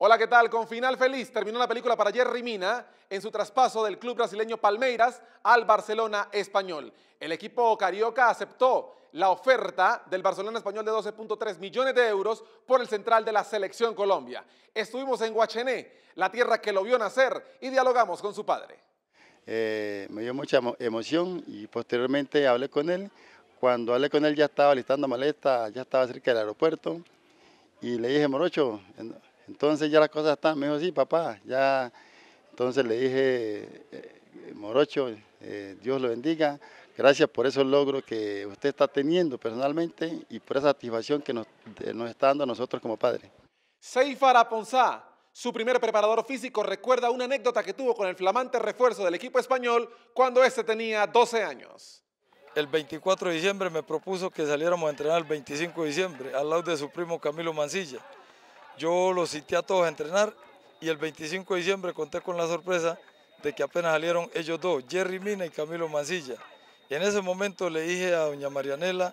Hola, ¿qué tal? Con final feliz terminó la película para Jerry Mina en su traspaso del club brasileño Palmeiras al Barcelona español. El equipo carioca aceptó la oferta del Barcelona español de 12.3 millones de euros por el central de la selección Colombia. Estuvimos en Guachené, la tierra que lo vio nacer, y dialogamos con su padre. Eh, me dio mucha emoción y posteriormente hablé con él. Cuando hablé con él ya estaba listando maleta, ya estaba cerca del aeropuerto y le dije, Morocho, entonces ya la cosa está, me dijo, sí, papá, ya. Entonces le dije, eh, Morocho, eh, Dios lo bendiga, gracias por esos logros que usted está teniendo personalmente y por esa satisfacción que nos, eh, está dando a nosotros como padres. Seifar Aponzá, su primer preparador físico, recuerda una anécdota que tuvo con el flamante refuerzo del equipo español cuando este tenía 12 años. El 24 de diciembre me propuso que saliéramos a entrenar el 25 de diciembre al lado de su primo Camilo Mancilla. Yo los cité a todos a entrenar y el 25 de diciembre conté con la sorpresa de que apenas salieron ellos dos, Jerry Mina y Camilo Mancilla. Y en ese momento le dije a doña Marianela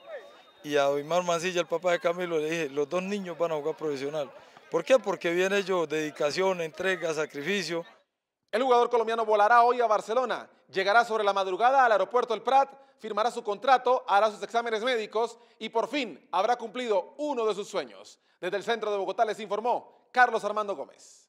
y a Omar Mancilla, el papá de Camilo, le dije, los dos niños van a jugar profesional. ¿Por qué? Porque vienen ellos dedicación, entrega, sacrificio, el jugador colombiano volará hoy a Barcelona, llegará sobre la madrugada al aeropuerto El Prat, firmará su contrato, hará sus exámenes médicos y por fin habrá cumplido uno de sus sueños. Desde el centro de Bogotá les informó Carlos Armando Gómez.